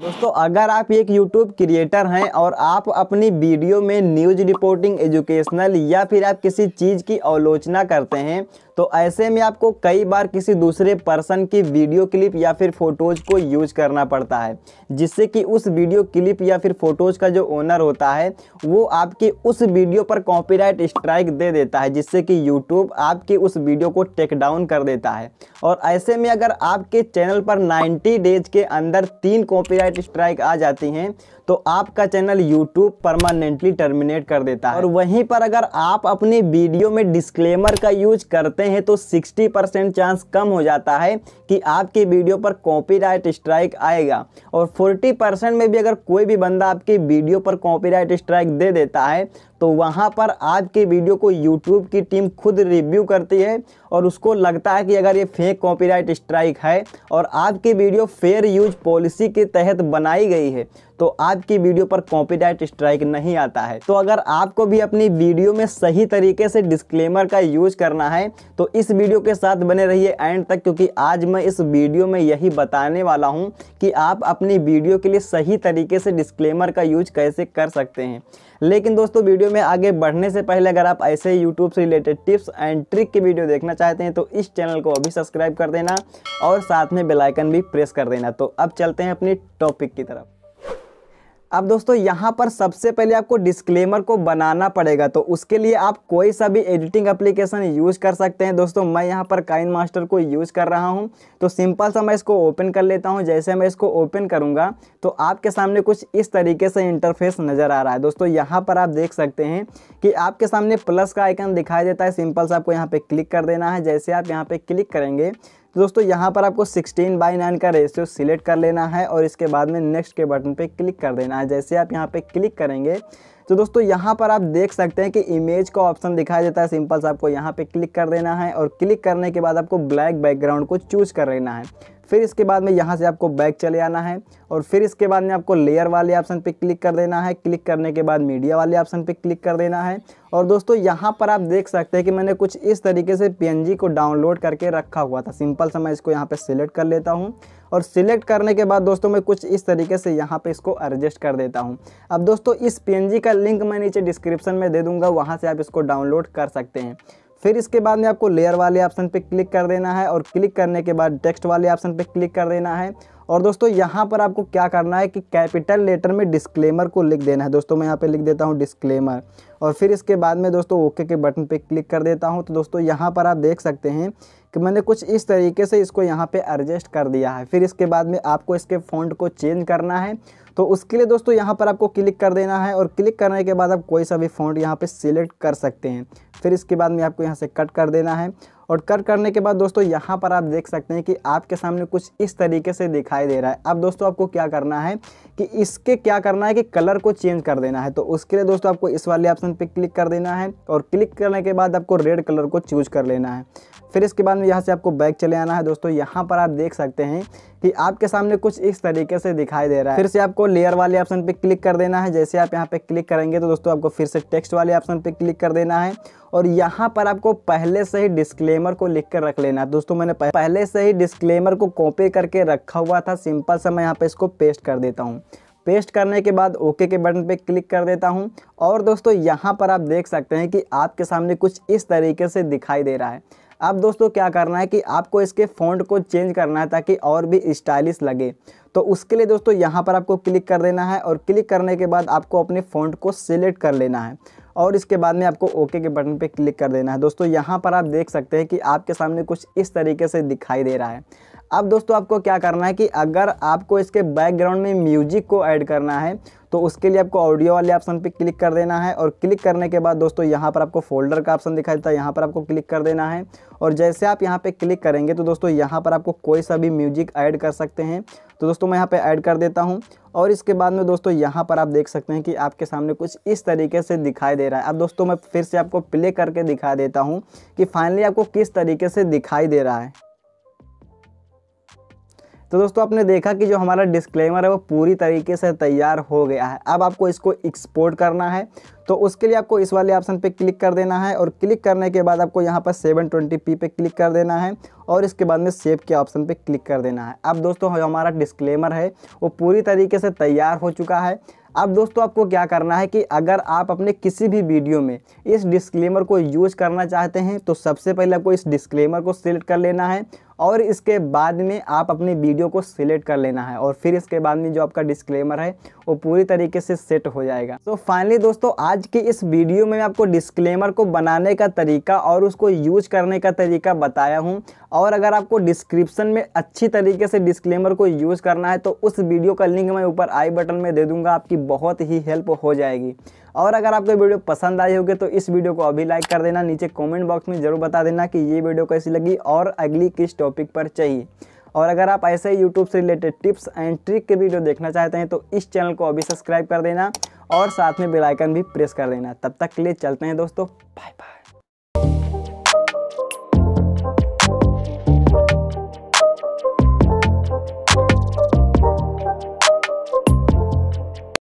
दोस्तों अगर आप एक YouTube क्रिएटर हैं और आप अपनी वीडियो में न्यूज रिपोर्टिंग एजुकेशनल या फिर आप किसी चीज़ की आलोचना करते हैं तो ऐसे में आपको कई बार किसी दूसरे पर्सन की वीडियो क्लिप या फिर फ़ोटोज़ को यूज करना पड़ता है जिससे कि उस वीडियो क्लिप या फिर फ़ोटोज़ का जो ओनर होता है वो आपकी उस वीडियो पर कॉपीराइट स्ट्राइक दे देता है जिससे कि यूट्यूब आपकी उस वीडियो को टेक डाउन कर देता है और ऐसे में अगर आपके चैनल पर नाइन्टी डेज के अंदर तीन कॉपी साइड स्ट्राइक आ जाती हैं तो आपका चैनल यूट्यूब परमानेंटली टर्मिनेट कर देता है और वहीं पर अगर आप अपनी वीडियो में डिस्क्लेमर का यूज करते हैं तो 60 परसेंट चांस कम हो जाता है कि आपकी वीडियो पर कॉपीराइट स्ट्राइक आएगा और 40 परसेंट में भी अगर कोई भी बंदा आपकी वीडियो पर कॉपीराइट स्ट्राइक दे देता है तो वहाँ पर आपकी वीडियो को यूट्यूब की टीम खुद रिव्यू करती है और उसको लगता है कि अगर ये फेक कॉपीराइट स्ट्राइक है और आपकी वीडियो फेयर यूज पॉलिसी के तहत बनाई गई है तो आपकी वीडियो पर कॉपीराइट स्ट्राइक नहीं आता है तो अगर आपको भी अपनी वीडियो में सही तरीके से डिस्क्लेमर का यूज करना है तो इस वीडियो के साथ बने रहिए एंड तक क्योंकि आज मैं इस वीडियो में यही बताने वाला हूँ कि आप अपनी वीडियो के लिए सही तरीके से डिस्क्लेमर का यूज कैसे कर सकते हैं लेकिन दोस्तों वीडियो में आगे बढ़ने से पहले अगर आप ऐसे यूट्यूब से रिलेटेड टिप्स एंड ट्रिक की वीडियो देखना चाहते हैं तो इस चैनल को अभी सब्सक्राइब कर देना और साथ में बेलाइकन भी प्रेस कर देना तो अब चलते हैं अपनी टॉपिक की तरफ अब दोस्तों यहाँ पर सबसे पहले आपको डिस्क्लेमर को बनाना पड़ेगा तो उसके लिए आप कोई सा भी एडिटिंग एप्लीकेशन यूज़ कर सकते हैं दोस्तों मैं यहाँ पर काइन मास्टर को यूज़ कर रहा हूँ तो सिंपल सा मैं इसको ओपन कर लेता हूँ जैसे मैं इसको ओपन करूँगा तो आपके सामने कुछ इस तरीके से इंटरफेस नज़र आ रहा है दोस्तों यहाँ पर आप देख सकते हैं कि आपके सामने प्लस का आइकन दिखाई देता है सिंपल सा आपको यहाँ पर क्लिक कर देना है जैसे आप यहाँ पर क्लिक करेंगे तो दोस्तों यहाँ पर आपको 16 बाई 9 का रेशियो सिलेक्ट कर लेना है और इसके बाद में नेक्स्ट के बटन पे क्लिक कर देना है जैसे आप यहाँ पे क्लिक करेंगे तो दोस्तों यहाँ पर आप देख सकते हैं कि इमेज का ऑप्शन दिखाया जाता है सिंपल सा आपको यहाँ पे क्लिक कर देना है और क्लिक करने के बाद आपको ब्लैक बैकग्राउंड को चूज कर लेना है फिर इसके बाद में यहाँ से आपको बैक चले आना है और फिर इसके बाद में आपको लेयर वाले ऑप्शन पे क्लिक कर देना है क्लिक करने के बाद मीडिया वाले ऑप्शन पे क्लिक कर देना है और दोस्तों यहाँ पर आप देख सकते हैं कि मैंने कुछ इस तरीके से पी को डाउनलोड करके रखा हुआ था सिंपल सा मैं इसको यहाँ पर सिलेक्ट कर लेता हूँ और सिलेक्ट करने के बाद दोस्तों मैं कुछ इस तरीके से यहाँ पे इसको एडजस्ट कर देता हूँ अब दोस्तों इस पी का लिंक मैं नीचे डिस्क्रिप्शन में दे दूँगा वहाँ से आप इसको डाउनलोड कर सकते हैं फिर इसके बाद में आपको लेयर वाले ऑप्शन पे क्लिक कर देना है और क्लिक करने के बाद टेक्स्ट वाले ऑप्शन पे क्लिक कर देना है और दोस्तों यहाँ पर आपको क्या करना है कि कैपिटल लेटर में डिस्क्लेमर को लिख देना है दोस्तों मैं यहाँ पे लिख देता हूँ डिस्क्लेमर और फिर इसके बाद में दोस्तों ओके के बटन पे क्लिक कर देता हूँ तो दोस्तों यहाँ पर आप देख सकते हैं कि मैंने कुछ इस तरीके से इसको यहाँ पे एडजस्ट कर दिया है फिर इसके बाद में आपको इसके फ़ॉन्ट को चेंज करना है तो उसके लिए दोस्तों यहाँ पर आपको क्लिक कर देना है और क्लिक करने के बाद आप कोई सा भी फ़ॉन्ट यहाँ पर सिलेक्ट कर सकते हैं फिर इसके बाद में आपको यहाँ से कट कर देना है और कर करने के बाद दोस्तों यहाँ पर आप देख सकते हैं कि आपके सामने कुछ इस तरीके से दिखाई दे रहा है अब दोस्तों आपको क्या करना है कि इसके क्या करना है कि कलर को चेंज कर देना है तो उसके लिए दोस्तों आपको इस वाले ऑप्शन पर क्लिक कर देना है और क्लिक करने के बाद आपको रेड कलर को चूज कर लेना है फिर इसके बाद में यहाँ से आपको बैक चले आना है दोस्तों यहाँ पर आप देख सकते हैं कि आपके सामने कुछ इस तरीके से दिखाई दे रहा है फिर से आपको लेयर वाले ऑप्शन पे क्लिक कर देना है जैसे आप यहाँ पे क्लिक करेंगे तो दोस्तों आपको फिर से टेक्स्ट वाले ऑप्शन पे क्लिक कर देना है और यहाँ पर आपको पहले से ही डिस्प्ले डिस्क्लेमर को लिख कर रख लेना दोस्तों मैंने पहले से ही डिस्क्लेमर को कॉपी करके रखा हुआ था सिंपल सा मैं यहाँ पे इसको पेस्ट कर देता हूँ पेस्ट करने के बाद ओके के बटन पे क्लिक कर देता हूँ और दोस्तों यहाँ पर आप देख सकते हैं कि आपके सामने कुछ इस तरीके से दिखाई दे रहा है अब दोस्तों क्या करना है कि आपको इसके फ़ॉन्ट को चेंज करना है ताकि और भी स्टाइलिश लगे तो उसके लिए दोस्तों यहाँ पर आपको क्लिक कर देना है और क्लिक करने के बाद आपको अपने फ़ॉन्ट को सिलेक्ट कर लेना है और इसके बाद में आपको ओके के बटन पर क्लिक कर देना है दोस्तों यहाँ पर आप देख सकते हैं कि आपके सामने कुछ इस तरीके से दिखाई दे रहा है अब दोस्तों आपको क्या करना है कि अगर आपको इसके बैकग्राउंड में म्यूजिक को ऐड करना है तो उसके लिए आपको ऑडियो वाले ऑप्शन पे क्लिक कर देना है और क्लिक करने के बाद दोस्तों यहाँ पर आपको फोल्डर का ऑप्शन दिखाई देता है यहाँ पर आपको क्लिक कर देना है और जैसे आप यहाँ पे क्लिक करेंगे तो दोस्तों यहाँ पर आपको कोई सा भी म्यूजिक ऐड कर सकते हैं तो दोस्तों मैं यहाँ पे ऐड कर देता हूँ और इसके बाद में दोस्तों यहाँ पर आप देख सकते हैं कि आपके सामने कुछ इस तरीके से दिखाई दे रहा है अब दोस्तों मैं फिर से आपको प्ले करके दिखा देता हूँ कि फाइनली आपको किस तरीके से दिखाई दे रहा है तो दोस्तों आपने देखा कि जो हमारा डिस्क्लेमर है वो पूरी तरीके से तैयार हो गया है अब आपको इसको एक्सपोर्ट करना है तो उसके लिए आपको इस वाले ऑप्शन पे क्लिक कर देना है और क्लिक करने के बाद आपको यहाँ पर 720p पे क्लिक कर देना है और इसके बाद में सेव के ऑप्शन पर क्लिक कर देना है अब दोस्तों हमारा डिस्क्लेमर है वो पूरी तरीके से तैयार हो चुका है अब दोस्तों आपको क्या करना है कि अगर आप अपने किसी भी वीडियो में इस डिस्क्लेमर को यूज़ करना चाहते हैं तो सबसे पहले आपको इस डिस्क्लेमर को सिलेक्ट कर लेना है और इसके बाद में आप अपने वीडियो को सिलेक्ट कर लेना है और फिर इसके बाद में जो आपका डिस्क्लेमर है वो पूरी तरीके से सेट हो जाएगा तो फाइनली दोस्तों आज के इस वीडियो में मैं आपको डिस्क्लेमर को बनाने का तरीका और उसको यूज करने का तरीका बताया हूँ और अगर आपको डिस्क्रिप्शन में अच्छी तरीके से डिस्क्लेमर को यूज़ करना है तो उस वीडियो का लिंक मैं ऊपर आई बटन में दे दूंगा आपकी बहुत ही हेल्प हो जाएगी और अगर आपको वीडियो पसंद आई होगी तो इस वीडियो को अभी लाइक कर देना नीचे कमेंट बॉक्स में ज़रूर बता देना कि ये वीडियो कैसी लगी और अगली किस टॉपिक पर चाहिए और अगर आप ऐसे ही यूट्यूब से रिलेटेड टिप्स एंड ट्रिक के वीडियो देखना चाहते हैं तो इस चैनल को अभी सब्सक्राइब कर देना और साथ में बेलाइकन भी प्रेस कर देना तब तक के लिए चलते हैं दोस्तों बाय बाय